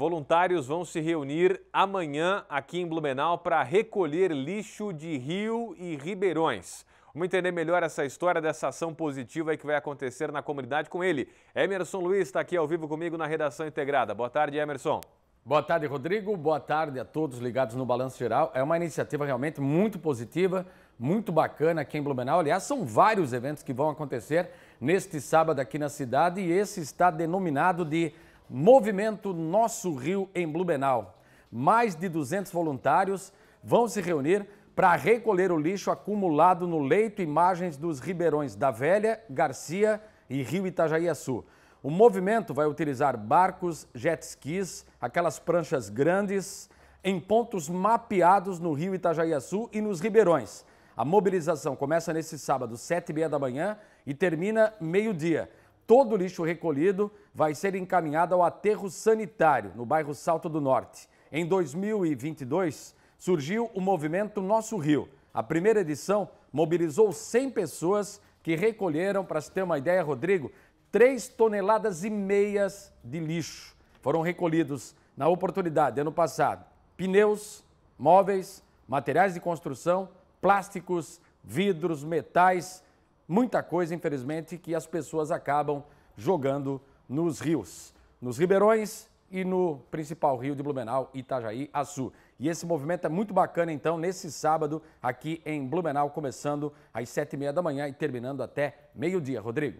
Voluntários vão se reunir amanhã aqui em Blumenau para recolher lixo de rio e ribeirões. Vamos entender melhor essa história dessa ação positiva que vai acontecer na comunidade com ele. Emerson Luiz está aqui ao vivo comigo na redação integrada. Boa tarde, Emerson. Boa tarde, Rodrigo. Boa tarde a todos ligados no Balanço Geral. É uma iniciativa realmente muito positiva, muito bacana aqui em Blumenau. Aliás, são vários eventos que vão acontecer neste sábado aqui na cidade e esse está denominado de Movimento Nosso Rio em Blumenau. Mais de 200 voluntários vão se reunir para recolher o lixo acumulado no leito e margens dos ribeirões da Velha, Garcia e Rio Itajaí-Açu. O movimento vai utilizar barcos, jet skis, aquelas pranchas grandes, em pontos mapeados no Rio Itajaí-Açu e nos ribeirões. A mobilização começa nesse sábado, 7h30 da manhã, e termina meio-dia. Todo o lixo recolhido vai ser encaminhado ao aterro sanitário, no bairro Salto do Norte. Em 2022, surgiu o movimento Nosso Rio. A primeira edição mobilizou 100 pessoas que recolheram, para se ter uma ideia, Rodrigo, 3 toneladas e meias de lixo. Foram recolhidos na oportunidade, ano passado, pneus, móveis, materiais de construção, plásticos, vidros, metais, muita coisa, infelizmente, que as pessoas acabam jogando nos rios, nos ribeirões e no principal rio de Blumenau, Itajaí, Açu. E esse movimento é muito bacana, então, nesse sábado aqui em Blumenau, começando às sete e meia da manhã e terminando até meio-dia. Rodrigo.